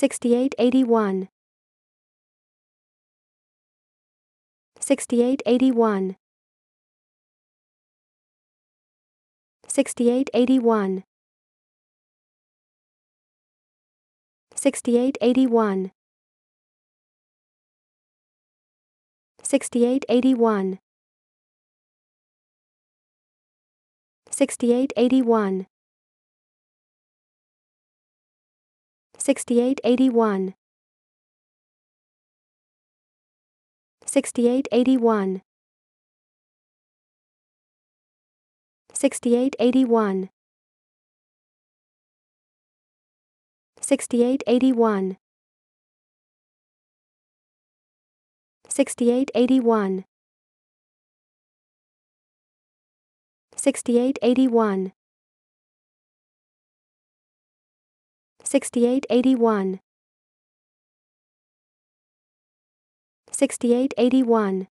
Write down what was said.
6881 6881 6881 6881 6881 6881 6881 6881 6881 6881 6881 6881 6881 6881